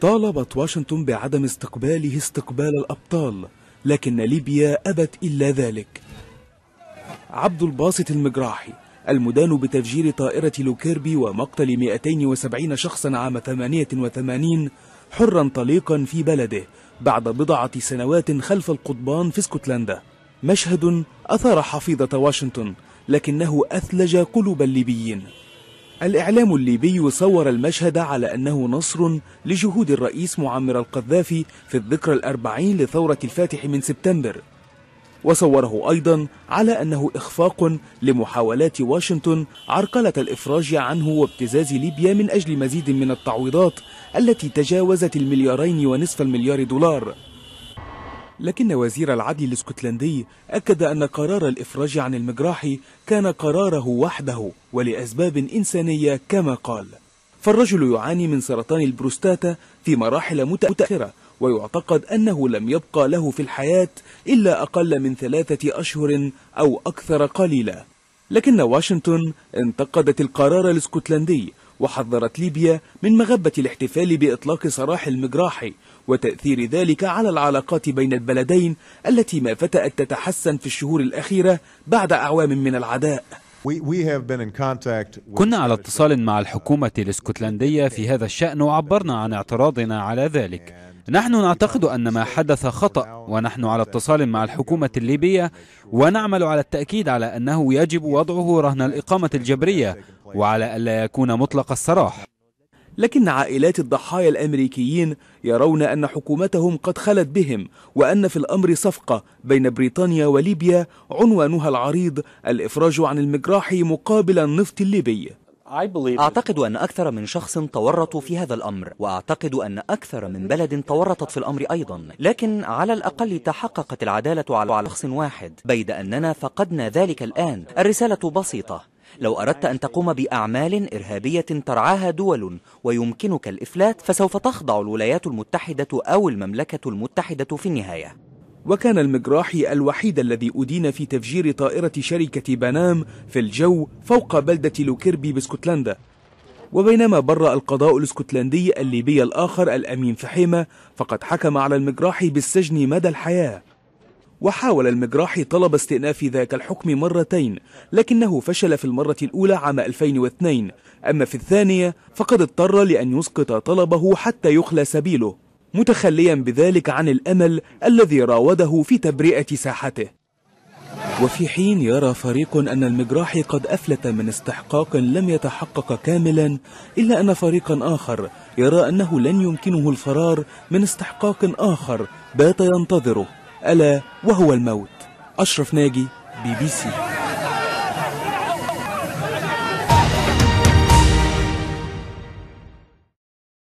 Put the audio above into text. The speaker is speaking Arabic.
طالبت واشنطن بعدم استقباله استقبال الأبطال لكن ليبيا أبت إلا ذلك عبد الباسط المجراحي المدان بتفجير طائرة لوكيربي ومقتل 270 شخصا عام 88 حرا طليقا في بلده بعد بضعة سنوات خلف القضبان في اسكتلندا مشهد أثار حفيظة واشنطن لكنه أثلج قلوب الليبيين الإعلام الليبي صور المشهد على أنه نصر لجهود الرئيس معمر القذافي في الذكرى الأربعين لثورة الفاتح من سبتمبر وصوره أيضا على أنه إخفاق لمحاولات واشنطن عرقلة الإفراج عنه وابتزاز ليبيا من أجل مزيد من التعويضات التي تجاوزت المليارين ونصف المليار دولار لكن وزير العدل الاسكتلندي أكد أن قرار الإفراج عن المجراحي كان قراره وحده ولأسباب إنسانية كما قال فالرجل يعاني من سرطان البروستاتا في مراحل متأخرة ويعتقد أنه لم يبقى له في الحياة إلا أقل من ثلاثة أشهر أو أكثر قليلا لكن واشنطن انتقدت القرار الاسكتلندي وحذرت ليبيا من مغبة الاحتفال بإطلاق سراح المجراحي وتأثير ذلك على العلاقات بين البلدين التي ما فتأت تتحسن في الشهور الأخيرة بعد أعوام من العداء كنا على اتصال مع الحكومة الاسكتلندية في هذا الشأن وعبرنا عن اعتراضنا على ذلك نحن نعتقد أن ما حدث خطأ ونحن على اتصال مع الحكومة الليبية ونعمل على التأكيد على أنه يجب وضعه رهن الإقامة الجبرية وعلى ألا يكون مطلق السراح لكن عائلات الضحايا الأمريكيين يرون أن حكومتهم قد خلت بهم وأن في الأمر صفقة بين بريطانيا وليبيا عنوانها العريض الإفراج عن المجراح مقابل النفط الليبي أعتقد أن أكثر من شخص تورطوا في هذا الأمر وأعتقد أن أكثر من بلد تورطت في الأمر أيضا لكن على الأقل تحققت العدالة على شخص واحد بيد أننا فقدنا ذلك الآن الرسالة بسيطة لو أردت أن تقوم بأعمال إرهابية ترعاها دول ويمكنك الإفلات فسوف تخضع الولايات المتحدة أو المملكة المتحدة في النهاية وكان المجراحي الوحيد الذي أدين في تفجير طائرة شركة بنام في الجو فوق بلدة لوكيربي باسكتلندا وبينما برأ القضاء الاسكتلندي الليبي الآخر الأمين فحيمة فقد حكم على المجراحي بالسجن مدى الحياة وحاول المجراحي طلب استئناف ذاك الحكم مرتين لكنه فشل في المرة الأولى عام 2002 أما في الثانية فقد اضطر لأن يسقط طلبه حتى يخلى سبيله متخليا بذلك عن الأمل الذي راوده في تبرئة ساحته وفي حين يرى فريق أن المجراح قد أفلت من استحقاق لم يتحقق كاملا إلا أن فريقا آخر يرى أنه لن يمكنه الفرار من استحقاق آخر بات ينتظره ألا وهو الموت أشرف ناجي بي بي سي